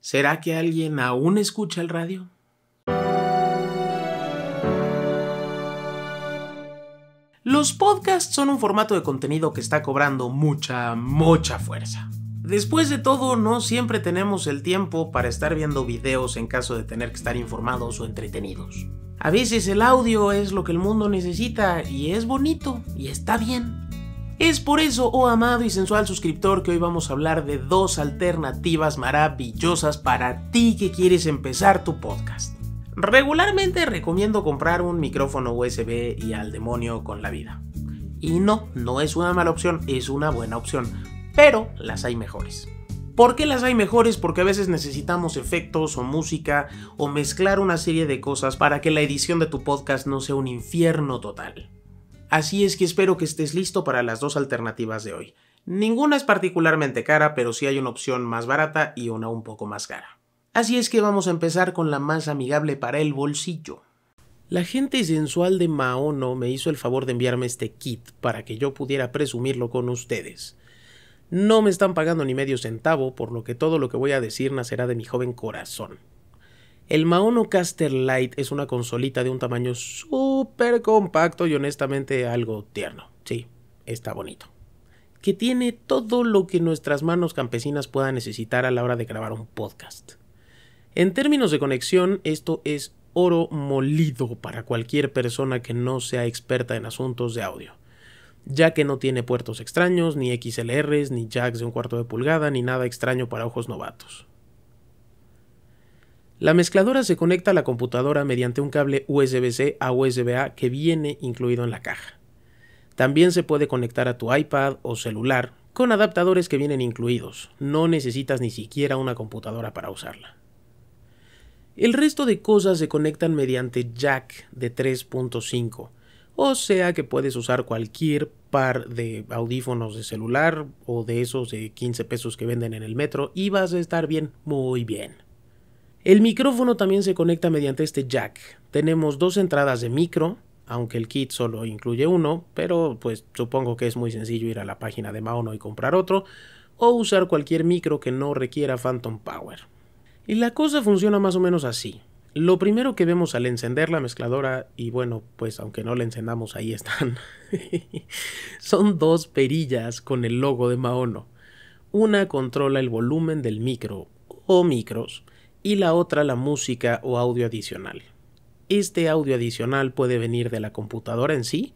¿Será que alguien aún escucha el radio? Los podcasts son un formato de contenido que está cobrando mucha, mucha fuerza. Después de todo, no siempre tenemos el tiempo para estar viendo videos en caso de tener que estar informados o entretenidos. A veces el audio es lo que el mundo necesita y es bonito y está bien. Es por eso, oh amado y sensual suscriptor, que hoy vamos a hablar de dos alternativas maravillosas para ti que quieres empezar tu podcast. Regularmente recomiendo comprar un micrófono USB y al demonio con la vida. Y no, no es una mala opción, es una buena opción, pero las hay mejores. ¿Por qué las hay mejores? Porque a veces necesitamos efectos o música o mezclar una serie de cosas para que la edición de tu podcast no sea un infierno total. Así es que espero que estés listo para las dos alternativas de hoy. Ninguna es particularmente cara, pero sí hay una opción más barata y una un poco más cara. Así es que vamos a empezar con la más amigable para el bolsillo. La gente sensual de Maono me hizo el favor de enviarme este kit para que yo pudiera presumirlo con ustedes. No me están pagando ni medio centavo, por lo que todo lo que voy a decir nacerá de mi joven corazón. El Maono Caster Lite es una consolita de un tamaño súper compacto y honestamente algo tierno. Sí, está bonito. Que tiene todo lo que nuestras manos campesinas puedan necesitar a la hora de grabar un podcast. En términos de conexión, esto es oro molido para cualquier persona que no sea experta en asuntos de audio, ya que no tiene puertos extraños, ni XLRs, ni jacks de un cuarto de pulgada, ni nada extraño para ojos novatos. La mezcladora se conecta a la computadora mediante un cable USB-C a USB-A que viene incluido en la caja. También se puede conectar a tu iPad o celular con adaptadores que vienen incluidos. No necesitas ni siquiera una computadora para usarla. El resto de cosas se conectan mediante jack de 3.5, o sea que puedes usar cualquier par de audífonos de celular o de esos de 15 pesos que venden en el metro y vas a estar bien, muy bien. El micrófono también se conecta mediante este jack. Tenemos dos entradas de micro, aunque el kit solo incluye uno, pero pues supongo que es muy sencillo ir a la página de Maono y comprar otro, o usar cualquier micro que no requiera Phantom Power. Y la cosa funciona más o menos así. Lo primero que vemos al encender la mezcladora, y bueno, pues aunque no la encendamos, ahí están, son dos perillas con el logo de Maono. Una controla el volumen del micro o micros, y la otra la música o audio adicional. Este audio adicional puede venir de la computadora en sí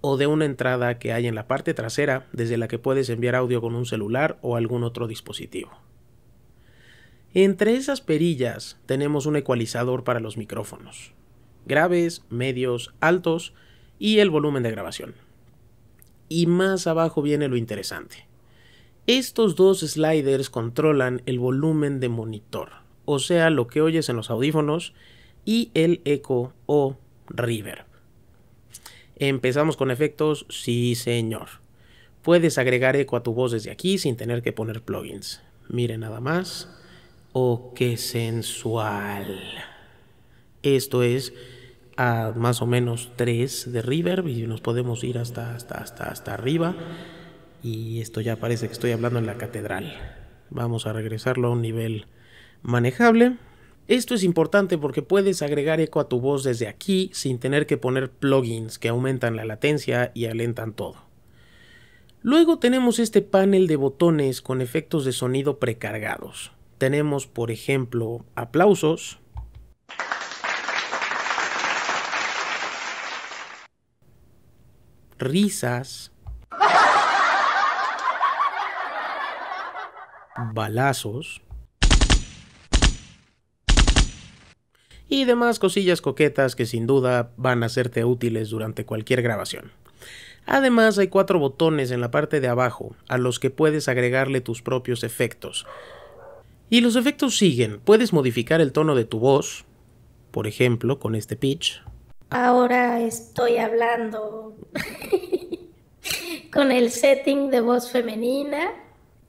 o de una entrada que hay en la parte trasera desde la que puedes enviar audio con un celular o algún otro dispositivo. Entre esas perillas tenemos un ecualizador para los micrófonos, graves, medios, altos y el volumen de grabación. Y más abajo viene lo interesante. Estos dos sliders controlan el volumen de monitor o sea lo que oyes en los audífonos, y el eco o reverb. Empezamos con efectos, sí señor. Puedes agregar eco a tu voz desde aquí sin tener que poner plugins. Mire nada más. Oh, qué sensual. Esto es a más o menos 3 de reverb y nos podemos ir hasta, hasta, hasta, hasta arriba. Y esto ya parece que estoy hablando en la catedral. Vamos a regresarlo a un nivel manejable. Esto es importante porque puedes agregar eco a tu voz desde aquí sin tener que poner plugins que aumentan la latencia y alentan todo. Luego tenemos este panel de botones con efectos de sonido precargados. Tenemos por ejemplo aplausos, risas, balazos, y demás cosillas coquetas que sin duda van a serte útiles durante cualquier grabación. Además hay cuatro botones en la parte de abajo a los que puedes agregarle tus propios efectos. Y los efectos siguen, puedes modificar el tono de tu voz, por ejemplo con este pitch. Ahora estoy hablando con el setting de voz femenina.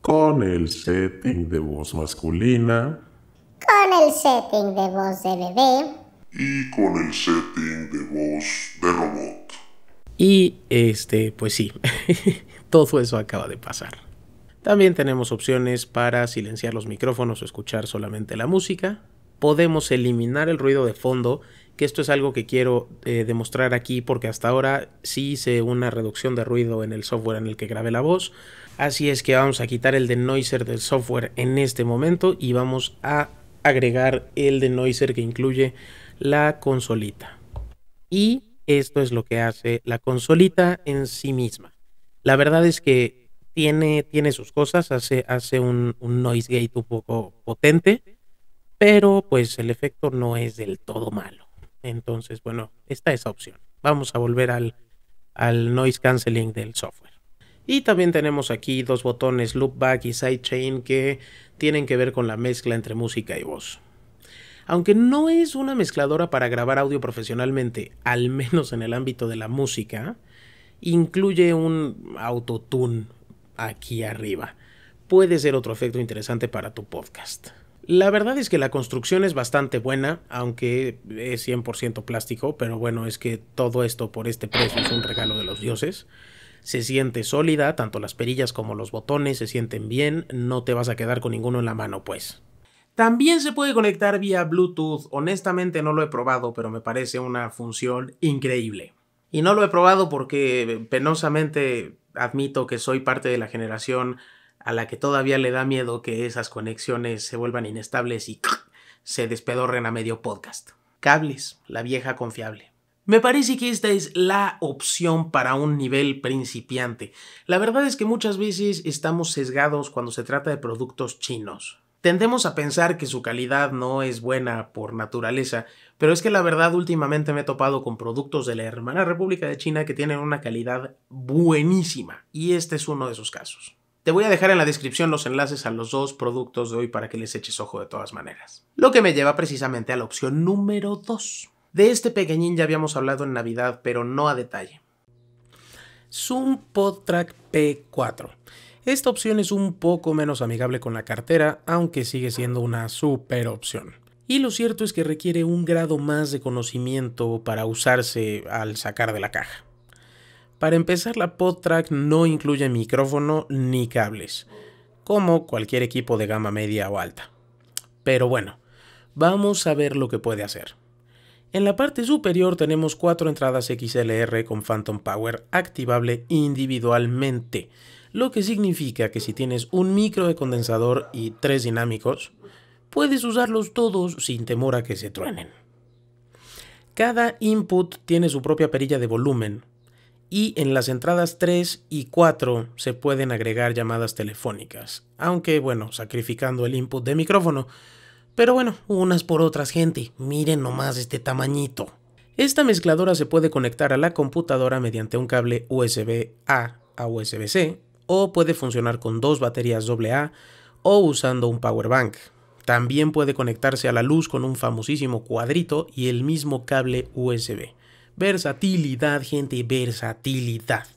Con el setting de voz masculina con el setting de voz de bebé y con el setting de voz de robot. Y este, pues sí, todo eso acaba de pasar. También tenemos opciones para silenciar los micrófonos o escuchar solamente la música. Podemos eliminar el ruido de fondo, que esto es algo que quiero eh, demostrar aquí porque hasta ahora sí hice una reducción de ruido en el software en el que grabé la voz. Así es que vamos a quitar el denoiser del software en este momento y vamos a agregar el de Noiser que incluye la consolita. Y esto es lo que hace la consolita en sí misma. La verdad es que tiene, tiene sus cosas, hace, hace un, noise gate un poco potente, pero pues el efecto no es del todo malo. Entonces, bueno, esta es opción. Vamos a volver al, al noise canceling del software. Y también tenemos aquí dos botones loopback y sidechain que tienen que ver con la mezcla entre música y voz. Aunque no es una mezcladora para grabar audio profesionalmente, al menos en el ámbito de la música, incluye un autotune aquí arriba. Puede ser otro efecto interesante para tu podcast. La verdad es que la construcción es bastante buena, aunque es 100% plástico, pero bueno, es que todo esto por este precio es un regalo de los dioses se siente sólida, tanto las perillas como los botones se sienten bien, no te vas a quedar con ninguno en la mano pues. También se puede conectar vía Bluetooth, honestamente no lo he probado, pero me parece una función increíble. Y no lo he probado porque eh, penosamente admito que soy parte de la generación a la que todavía le da miedo que esas conexiones se vuelvan inestables y se despedorren a medio podcast. Cables, la vieja confiable. Me parece que esta es la opción para un nivel principiante. La verdad es que muchas veces estamos sesgados cuando se trata de productos chinos. Tendemos a pensar que su calidad no es buena por naturaleza, pero es que la verdad últimamente me he topado con productos de la hermana República de China que tienen una calidad buenísima, y este es uno de esos casos. Te voy a dejar en la descripción los enlaces a los dos productos de hoy para que les eches ojo de todas maneras. Lo que me lleva precisamente a la opción número 2. De este pequeñín ya habíamos hablado en Navidad, pero no a detalle. Zoom PodTrack P4. Esta opción es un poco menos amigable con la cartera, aunque sigue siendo una super opción. Y lo cierto es que requiere un grado más de conocimiento para usarse al sacar de la caja. Para empezar, la PodTrack no incluye micrófono ni cables, como cualquier equipo de gama media o alta. Pero bueno, vamos a ver lo que puede hacer. En la parte superior tenemos cuatro entradas XLR con Phantom Power activable individualmente, lo que significa que si tienes un micro de condensador y tres dinámicos, puedes usarlos todos sin temor a que se truenen. Cada input tiene su propia perilla de volumen, y en las entradas 3 y 4 se pueden agregar llamadas telefónicas, aunque bueno, sacrificando el input de micrófono, pero bueno, unas por otras gente, miren nomás este tamañito. Esta mezcladora se puede conectar a la computadora mediante un cable USB A a USB-C o puede funcionar con dos baterías AA o usando un power bank. También puede conectarse a la luz con un famosísimo cuadrito y el mismo cable USB. Versatilidad, gente, versatilidad.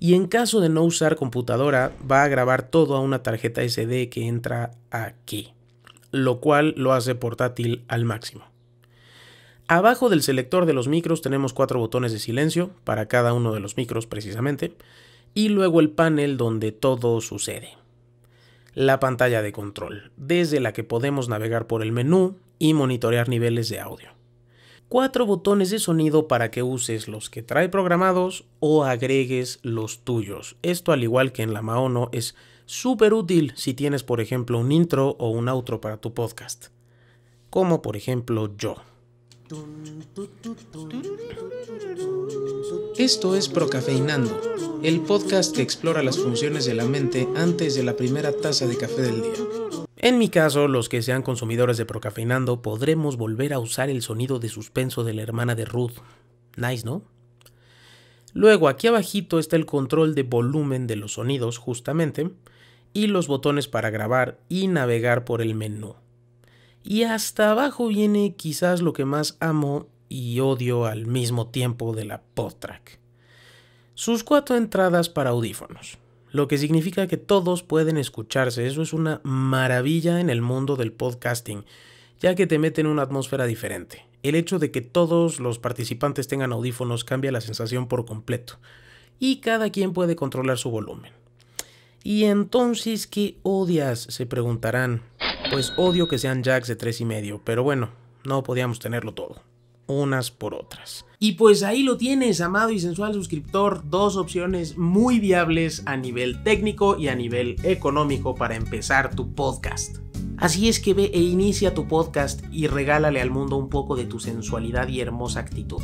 Y en caso de no usar computadora, va a grabar todo a una tarjeta SD que entra aquí lo cual lo hace portátil al máximo. Abajo del selector de los micros tenemos cuatro botones de silencio, para cada uno de los micros precisamente, y luego el panel donde todo sucede. La pantalla de control, desde la que podemos navegar por el menú y monitorear niveles de audio. Cuatro botones de sonido para que uses los que trae programados o agregues los tuyos. Esto al igual que en la Maono es súper útil si tienes por ejemplo un intro o un outro para tu podcast, como por ejemplo yo. Esto es Procafeinando, el podcast que explora las funciones de la mente antes de la primera taza de café del día. En mi caso, los que sean consumidores de Procafeinando podremos volver a usar el sonido de suspenso de la hermana de Ruth. Nice, ¿no? Luego aquí abajito está el control de volumen de los sonidos justamente y los botones para grabar y navegar por el menú. Y hasta abajo viene quizás lo que más amo y odio al mismo tiempo de la PodTrack. Sus cuatro entradas para audífonos, lo que significa que todos pueden escucharse, eso es una maravilla en el mundo del podcasting ya que te mete en una atmósfera diferente. El hecho de que todos los participantes tengan audífonos cambia la sensación por completo, y cada quien puede controlar su volumen. ¿Y entonces qué odias? se preguntarán. Pues odio que sean jacks de tres y medio, pero bueno, no podíamos tenerlo todo. Unas por otras. Y pues ahí lo tienes, amado y sensual suscriptor, dos opciones muy viables a nivel técnico y a nivel económico para empezar tu podcast. Así es que ve e inicia tu podcast y regálale al mundo un poco de tu sensualidad y hermosa actitud.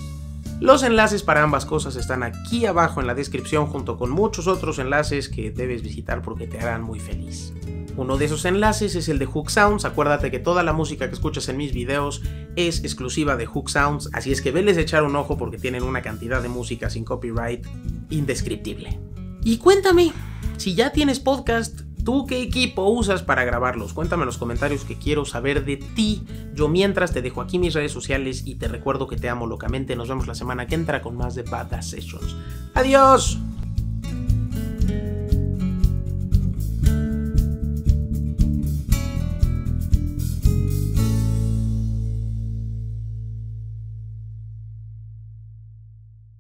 Los enlaces para ambas cosas están aquí abajo en la descripción junto con muchos otros enlaces que debes visitar porque te harán muy feliz. Uno de esos enlaces es el de Hook Sounds, acuérdate que toda la música que escuchas en mis videos es exclusiva de Hook Sounds, así es que veles echar un ojo porque tienen una cantidad de música sin copyright indescriptible. Y cuéntame, si ya tienes podcast, ¿Tú qué equipo usas para grabarlos? Cuéntame en los comentarios que quiero saber de ti. Yo mientras te dejo aquí mis redes sociales y te recuerdo que te amo locamente. Nos vemos la semana que entra con más de Badass Sessions. ¡Adiós!